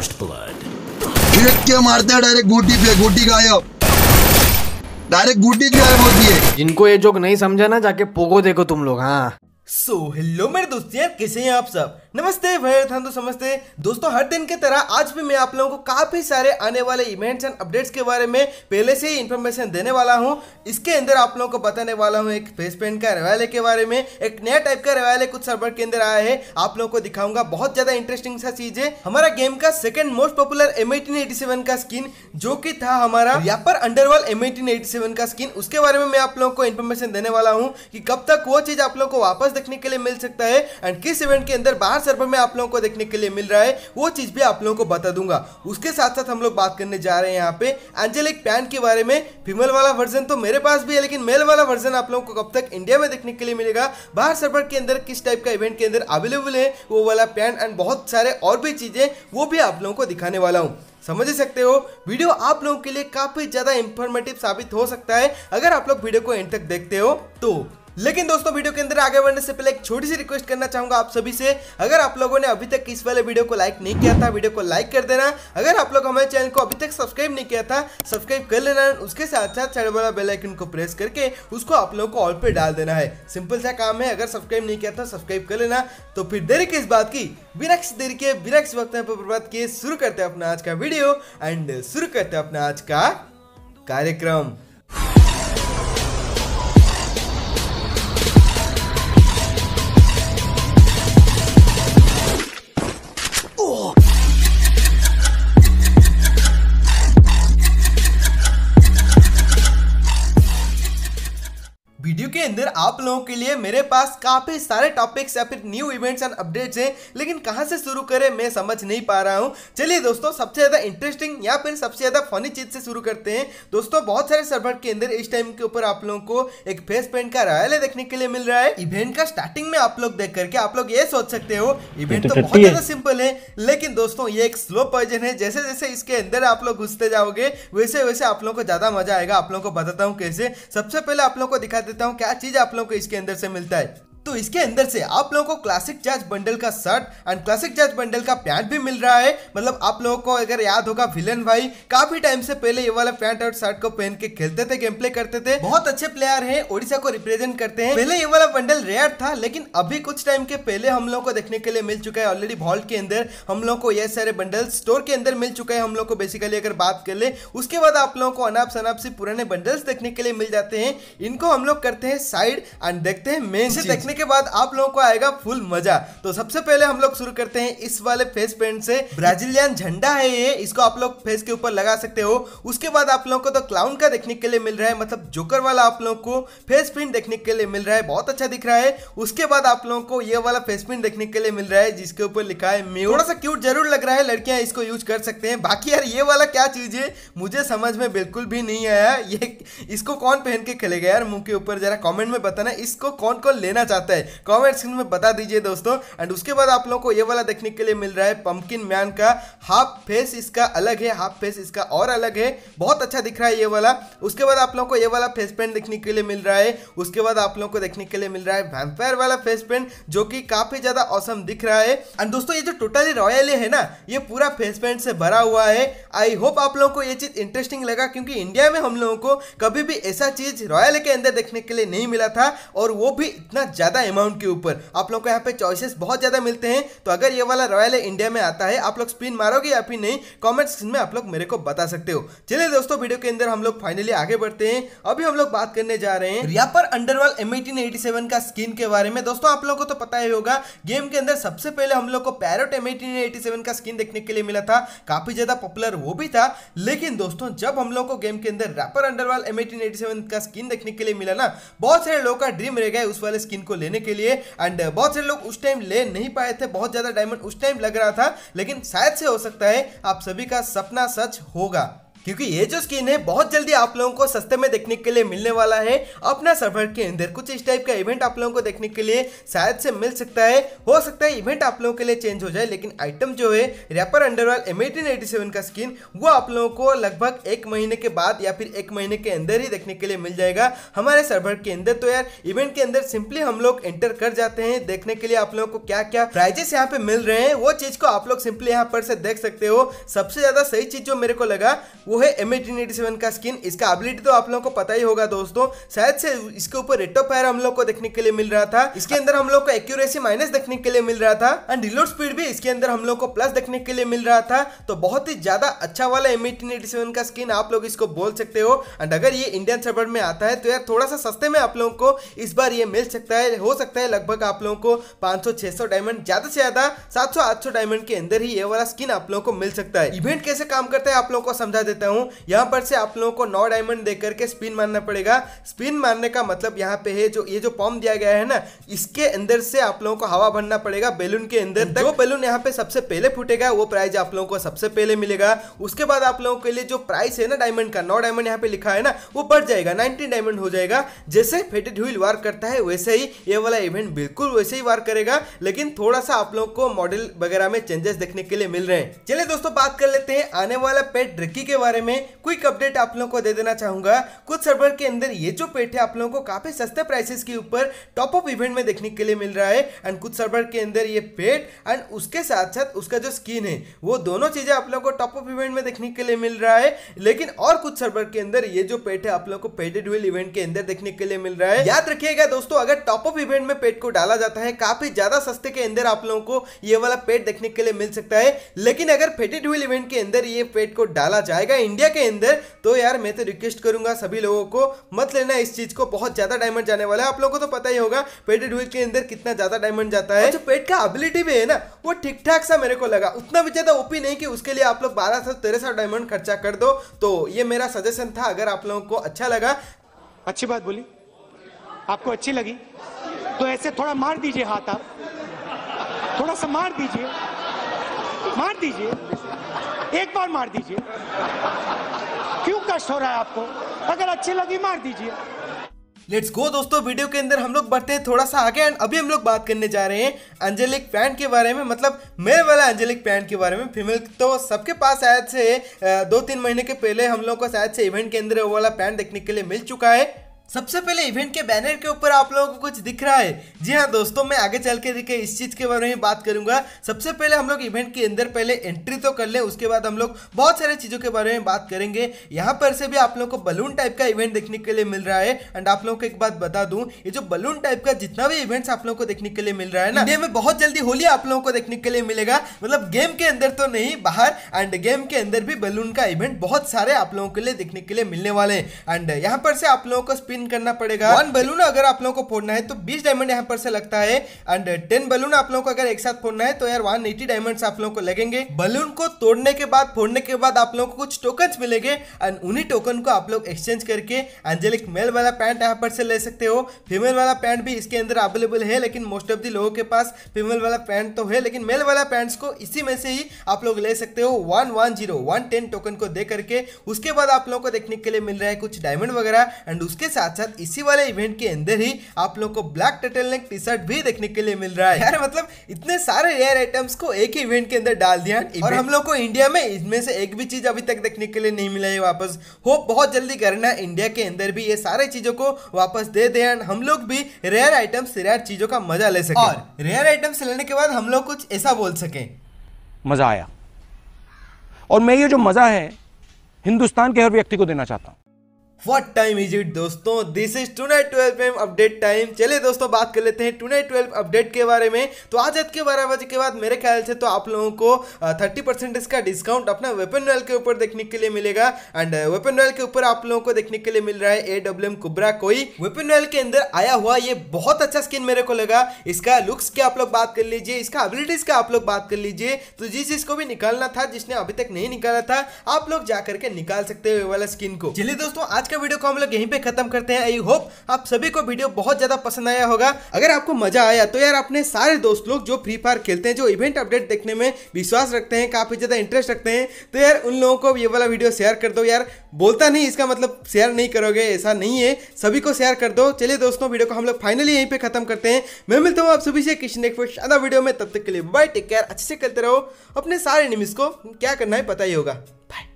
first blood एक के मारते हैं डायरेक्ट गोटी पे गोटी गायब डायरेक्ट गुटी गायब होती है जिनको ये जोक नहीं समझा ना जाके पोगो देखो तुम लोग हाँ सो हेलो मेरे दोस्त यार कैसे हैं आप सब नमस्ते भैया तो समझते दोस्तों हर दिन की तरह आज भी मैं आप लोगों को काफ़ी सारे आने वाले इवेंट्स एंड अपडेट्स के बारे में पहले से ही इन्फॉर्मेशन देने वाला हूँ इसके अंदर आप लोगों को बताने वाला हूँ एक फेस पेंट का रवायले के बारे में एक नया टाइप का रवायले कुछ सर्वर के अंदर आया है आप लोगों को दिखाऊंगा बहुत ज़्यादा इंटरेस्टिंग सा चीज़ है हमारा गेम का सेकंड मोस्ट पॉपुलर एम का स्किन जो की था हमारा यापर अंडरवर्ल्ड एम का स्किन उसके बारे में मैं आप लोगों को इन्फॉर्मेशन देने वाला हूँ की कब तक वो चीज़ आप लोग को वापस देखने के लिए मिल सकता है एंड किस इवेंट के अंदर बाहर कहाँ सर्वर में आप लोगों को देखने के लिए मिल रहा है वो चीज़ भी आप लोगों को बता दूंगा उसके साथ साथ हम लोग बात करने जा रहे हैं यहाँ पे एंजेलिक पैन के बारे में फीमेल वाला वर्जन तो मेरे पास भी है लेकिन मेल वाला वर्जन आप लोगों को कब तक इंडिया में देखने के लिए मिलेगा बाहर सर्वर के अंदर किस टाइप का इवेंट के अंदर अवेलेबल है वो वाला पैन एंड बहुत सारे और भी चीज़ें वो भी आप लोगों को दिखाने वाला हूँ समझ सकते हो वीडियो आप लोगों के लिए काफ़ी ज़्यादा इंफॉर्मेटिव साबित हो सकता है अगर आप लोग वीडियो को एंड तक देखते हो तो लेकिन दोस्तों वीडियो के अंदर आगे बढ़ने से पहले एक छोटी सी रिक्वेस्ट करना चाहूंगा आप सभी से अगर आप लोगों ने अभी तक इस वाले वीडियो को लाइक नहीं किया था वीडियो को लाइक कर देना अगर आप लोग हमारे चैनल को अभी तक सब्सक्राइब नहीं किया था सब्सक्राइब कर लेना उसके साथ साथ साइड वाला बेलाइकन को प्रेस करके उसको आप लोगों को ऑल पे डाल देना है सिंपल सा काम है अगर सब्सक्राइब नहीं किया था सब्सक्राइब कर लेना तो फिर देरी किस बात की बिरक्स देर के बिरक्स वक्त बात किए शुरू करते हैं अपना आज का वीडियो एंड शुरू करते हैं अपना आज का कार्यक्रम के अंदर आप लोगों के लिए मेरे पास काफ़ी सारे टॉपिक्स या फिर न्यू इवेंट्स एंड अपडेट्स हैं लेकिन कहां से शुरू करें मैं समझ नहीं पा रहा हूं चलिए दोस्तों सबसे ज़्यादा इंटरेस्टिंग या फिर सबसे ज़्यादा फनी चीज़ से शुरू करते हैं दोस्तों बहुत सारे सर्वर के अंदर इस टाइम के ऊपर आप लोगों को एक फेस पेंट का रॉयल देखने के लिए मिल रहा है इवेंट का स्टार्टिंग में आप लोग देख करके आप लोग ये सोच सकते हो इवेंट तो, तो बहुत ज़्यादा सिंपल है लेकिन दोस्तों ये एक स्लो पॉइजन है जैसे जैसे इसके अंदर आप लोग घुसते जाओगे वैसे वैसे आप लोगों को ज़्यादा मजा आएगा आप लोगों को बताता हूँ कैसे सबसे पहले आप लोगों को दिखा देता हूँ क्या क्या चीज आप लोग को इसके अंदर से मिलता है तो इसके अंदर से आप लोगों को क्लासिक जज बंडल का शर्ट एंड क्लासिक जज बंडल का पैंट भी मिल रहा है मतलब आप लोगों को अगर याद होगा विलन भाई काफी टाइम से पहले ये वाला पैंट और शर्ट को पहन के खेलते थे गेम प्ले करते थे बहुत अच्छे प्लेयर हैं ओडिशा को रिप्रेजेंट करते हैं पहले ये वाला बंडल रेयर था लेकिन अभी कुछ टाइम के पहले हम लोग को देखने के लिए मिल चुका है ऑलरेडी वॉल्ट के अंदर हम लोग को ये सारे बंडल स्टोर के अंदर मिल चुका है हम लोग को बेसिकली अगर बात कर ले उसके बाद आप लोगों को अनाप शनाप से पुराने बंडल्स देखने के लिए मिल जाते हैं इनको हम लोग करते हैं साइड एंड देखते हैं मेन से देखने देखने के बाद आप लोगों को आएगा फुल मजा तो सबसे पहले हम लोग शुरू करते हैं इस वाले फेस पेंट से ब्राजीलियन झंडा है ये इसको आप लोग फेस के ऊपर लगा सकते हो उसके बाद आप लोगों को तो क्लाउन का देखने के लिए मिल रहा है मतलब जोकर वाला आप लोगों को फेस प्रिंट देखने के लिए मिल रहा है बहुत अच्छा दिख रहा है उसके बाद आप लोगों को ये वाला फेस प्रिंट देखने के लिए मिल रहा है जिसके ऊपर लिखा है म्यू थोड़ा सा क्यूट जरूर लग रहा है लड़कियां इसको यूज कर सकते हैं बाकी यार ये वाला क्या चीज है मुझे समझ में बिल्कुल भी नहीं आया ये इसको कौन पहन के खेलेगा यार मुंह के ऊपर जरा कमेंट में बताना इसको कौन कौन लेना चाहता चाहता है कॉमेंट स्क्रीन में बता दीजिए दोस्तों एंड उसके बाद आप लोगों को ये वाला देखने के लिए मिल रहा है पंपकिन मैन का हाफ फेस इसका अलग है हाफ फेस इसका और अलग है बहुत अच्छा दिख रहा है ये वाला उसके बाद आप लोगों को ये वाला फेस पेंट देखने के लिए मिल रहा है उसके बाद आप लोगों को देखने के लिए मिल रहा है वैम्पायर वाला फेस पेंट जो कि काफी ज्यादा औसम दिख रहा है एंड दोस्तों ये जो टोटली रॉयल है ना ये पूरा फेस पेंट से भरा हुआ है आई होप आप लोगों को ये चीज इंटरेस्टिंग लगा क्योंकि इंडिया में हम लोगों को कभी भी ऐसा चीज रॉयल के अंदर देखने के लिए नहीं मिला था और वो भी इतना ज्यादा ज़्यादा अमाउंट के ऊपर आप लोग को यहाँ पे चॉइसेस बहुत ज़्यादा मिलते हैं तो अगर ये वाला रॉयल इंडिया में आता है आप लोग स्पिन मारोगे या फिर नहीं कॉमेंट कॉमेंट्स में आप लोग मेरे को बता सकते हो चलिए दोस्तों वीडियो के अंदर हम लोग फाइनली आगे बढ़ते हैं अभी हम लोग बात करने जा रहे हैं यहाँ पर अंडरवर्ल्ड एम का स्किन के बारे में दोस्तों आप लोग को तो पता ही होगा गेम के अंदर सबसे पहले हम लोग को पैरोट एम का स्किन देखने के लिए मिला था काफी ज्यादा पॉपुलर वो भी था लेकिन दोस्तों जब हम लोग को गेम के अंदर रैपर अंडरवर्ल्ड एम का स्किन देखने के लिए मिला ना बहुत सारे लोगों का ड्रीम रह गया उस वाले स्किन को लेने के लिए एंड uh, बहुत सारे लोग उस टाइम ले नहीं पाए थे बहुत ज़्यादा डायमंड उस टाइम लग रहा था लेकिन शायद से हो सकता है आप सभी का सपना सच होगा क्योंकि ये जो स्किन है बहुत जल्दी आप लोगों को सस्ते में देखने के लिए मिलने वाला है अपना सर्वर के अंदर कुछ इस टाइप का इवेंट आप लोगों को देखने के लिए शायद से मिल सकता है हो सकता है इवेंट आप लोगों के लिए चेंज हो जाए लेकिन आइटम जो है rapper underworld M eighteen eighty seven का स्किन वो आप लोगों को लगभग एक महीने के बाद या फिर एक महीने के अंदर ही देखने के लिए मिल जाएगा हमारे सर्वर के अंदर तो यार इवेंट के अंदर सिंपली हम लोग एंटर कर जाते हैं देखने के लिए आप लोगों को क्या क्या प्राइजेस यहाँ पे मिल रहे हैं वो चीज को आप लोग सिंपली यहाँ पर से देख सकते हो सबसे ज्यादा सही चीज जो मेरे को लगा वो है एम सेवन का स्किन इसका एबिलिटी तो आप लोगों को पता ही होगा दोस्तों शायद से इसके ऊपर रेटो फायर हम लोग को देखने के लिए मिल रहा था इसके अंदर हम लोग को एक्यूरेसी माइनस देखने के लिए मिल रहा था एंड रिलोड स्पीड भी इसके अंदर हम लोग को प्लस देखने के लिए मिल रहा था तो बहुत ही ज्यादा अच्छा वाला एम का स्किन आप लोग इसको बोल सकते हो एंड अगर ये इंडियन सर्वर में आता है तो यार थोड़ा सा सस्ते में आप लोगों को इस बार ये मिल सकता है हो सकता है लगभग आप लोगों को 500 सौ डायमंड ज्यादा से ज्यादा 700 सौ डायमंड के अंदर ही ये वाला स्किन आप लोगों को मिल सकता है इवेंट कैसे काम करता है आप लोगों को समझा देते देता हूँ यहाँ पर से आप लोगों को नौ डायमंड दे करके स्पिन मारना पड़ेगा स्पिन मारने का मतलब यहाँ पे है जो ये जो पॉम्प दिया गया है ना इसके अंदर से आप लोगों को हवा भरना पड़ेगा बैलून के अंदर तक जो बैलून यहाँ पे सबसे पहले फूटेगा वो प्राइज आप लोगों को सबसे पहले मिलेगा उसके बाद आप लोगों के लिए जो प्राइस है ना डायमंड का नौ डायमंड यहाँ पे लिखा है ना वो बढ़ जाएगा नाइनटीन डायमंड हो जाएगा जैसे फेटेड हुई वार करता है वैसे ही ये वाला इवेंट बिल्कुल वैसे ही वार करेगा लेकिन थोड़ा सा आप लोगों को मॉडल वगैरह में चेंजेस देखने के लिए मिल रहे हैं चलिए दोस्तों बात कर लेते हैं आने वाला पेट ड्रिकी के बारे बारे में क्विक अपडेट आप लोगों को दे देना चाहूंगा कुछ सर्वर के अंदर ये जो पेट है आप लोगों को काफ़ी सस्ते प्राइसेस के ऊपर टॉप अप इवेंट में देखने के लिए मिल रहा है एंड कुछ सर्वर के अंदर ये पेट एंड उसके साथ साथ उसका जो स्किन है वो दोनों चीज़ें आप लोगों को टॉप अप इवेंट में देखने के लिए मिल रहा है लेकिन और कुछ सर्वर के अंदर ये जो पेट है आप लोगों को पेटेड हुए इवेंट के अंदर देखने के लिए मिल रहा है याद रखिएगा दोस्तों अगर टॉप अप इवेंट में पेट को डाला जाता है काफ़ी ज़्यादा सस्ते के अंदर आप लोगों को ये वाला पेट देखने के लिए मिल सकता है लेकिन अगर फेटेड हुए इवेंट के अंदर ये पेट को डाला जाएगा है इंडिया के अंदर तो यार मैं तो रिक्वेस्ट करूंगा सभी लोगों को मत लेना इस चीज को बहुत ज्यादा डायमंड जाने वाला है आप लोगों को तो पता ही होगा पेटेड व्हील के अंदर कितना ज्यादा डायमंड जाता है जो पेट का अबिलिटी भी है ना वो ठीक ठाक सा मेरे को लगा उतना भी ज्यादा ओपी नहीं कि उसके लिए आप लोग बारह सौ तेरह सौ डायमंड खर्चा कर दो तो ये मेरा सजेशन था अगर आप लोगों को अच्छा लगा अच्छी बात बोली आपको अच्छी लगी तो ऐसे थोड़ा मार दीजिए हाथ आप थोड़ा सा मार दीजिए मार दीजिए एक बार मार दीजिए क्यों कष्ट हो रहा है आपको अगर अच्छी लगी मार दीजिए लेट्स गो दोस्तों वीडियो के अंदर हम लोग बढ़ते हैं थोड़ा सा आगे एंड अभी हम लोग बात करने जा रहे हैं अंजलिक पैंट के बारे में मतलब मेरे वाला अंजलिक पैंट के बारे में फीमेल तो सबके पास शायद से दो तीन महीने के पहले हम लोग को शायद से इवेंट के अंदर वो वाला पैंट देखने के लिए मिल चुका है सबसे पहले इवेंट के बैनर के ऊपर आप लोगों को कुछ दिख रहा है जी हाँ दोस्तों मैं आगे चल के दिखे इस चीज़ के बारे में बात करूंगा सबसे पहले हम लोग इवेंट के अंदर पहले एंट्री तो कर ले उसके बाद हम लोग बहुत सारे चीज़ों के बारे में बात करेंगे यहाँ पर से भी आप लोगों को बलून टाइप का इवेंट देखने के लिए मिल रहा है एंड आप लोगों को एक बात बता दू ये जो बलून टाइप का जितना भी इवेंट आप लोगों को देखने के लिए मिल रहा है ना इंडिया में बहुत जल्दी होली आप लोगों को देखने के लिए मिलेगा मतलब गेम के अंदर तो नहीं बाहर एंड गेम के अंदर भी बलून का इवेंट बहुत सारे आप लोगों के लिए देखने के लिए मिलने वाले हैं एंड यहाँ पर से आप लोगों को स्पिन इन करना पड़ेगा वन बलून अगर आप लोगों को फोड़ना है तो बीस डायमंड यहाँ पर से लगता है एंड टेन बलून आप लोगों को अगर एक साथ फोड़ना है तो यार वन एटी डायमंड आप लोगों को लगेंगे बलून को तोड़ने के बाद फोड़ने के बाद आप लोगों को कुछ टोकन मिलेंगे एंड उन्हीं टोकन को आप लोग एक्सचेंज करके एंजेलिक मेल वाला पैंट यहाँ पर से ले सकते हो फीमेल वाला पैंट भी इसके अंदर अवेलेबल है लेकिन मोस्ट ऑफ दी लोगों के पास फीमेल वाला पैंट तो है लेकिन मेल वाला पैंट को इसी में से ही आप लोग ले सकते हो one one zero one ten token को दे करके उसके बाद आप लोगों को देखने के लिए मिल रहा है कुछ डायमंड वगैरह एंड उसके साथ साथ साथ इसी वाले इवेंट के अंदर ही आप लोग को black turtle neck T shirt भी देखने के लिए मिल रहा है यार मतलब इतने सारे रेयर आइटम्स को एक ही इवेंट के अंदर डाल दिया और हम लोग को इंडिया में इसमें से एक भी चीज अभी तक देखने के लिए नहीं मिला है वापस हो बहुत जल्दी करना इंडिया के अंदर भी ये सारे चीजों को वापस दे दे हम लोग भी रेयर आइटम्स रेयर चीजों का मजा ले सके और रेयर आइटम्स लेने के बाद हम लोग कुछ ऐसा बोल सके मजा आया और मैं ये जो मजा है हिंदुस्तान के हर व्यक्ति को देना चाहता हूं व्हाट टाइम इज इट दोस्तों this is tonight twelve AM update time चलिए दोस्तों बात कर लेते हैं टू नाइट ट्वेल्व अपडेट के बारे में तो आज रात के बारह बजे के बाद मेरे ख्याल से तो आप लोगों को थर्टी परसेंट इसका डिस्काउंट अपना वेपन रॉयल के ऊपर देखने के लिए मिलेगा एंड वेपन रॉयल के ऊपर आप लोगों को देखने के लिए मिल रहा है ए डब्ल्यू एम कुबरा कोई वेपन रॉयल के अंदर आया हुआ ये बहुत अच्छा स्किन मेरे को लगा इसका लुक्स की आप लोग बात कर लीजिए इसका एबिलिटीज का आप लोग बात कर लीजिए तो जिस जिसको भी निकालना था जिसने अभी तक नहीं निकाला था आप लोग जाकर के निकाल सकते हो वाला स्किन को चलिए दोस्तों आज का वीडियो को हम लोग यहीं पे खत्म करते हैं आई होप आप सभी को वीडियो बहुत ज्यादा पसंद आया होगा अगर आपको मजा आया तो यार अपने सारे दोस्त लोग जो फ्री फायर खेलते हैं जो इवेंट अपडेट देखने में विश्वास रखते हैं काफी ज्यादा इंटरेस्ट रखते हैं तो यार उन लोगों को ये वाला वीडियो शेयर कर दो यार बोलता नहीं इसका मतलब शेयर नहीं करोगे ऐसा नहीं है सभी को शेयर कर दो चलिए दोस्तों वीडियो को हम लोग फाइनली यहीं पर खत्म करते हैं मैं मिलता हूँ आप सभी से किसी नेक्स्ट अदा वीडियो में तब तक के लिए बाय टेक केयर अच्छे से करते रहो अपने सारे निमिस को क्या करना है पता ही होगा बाय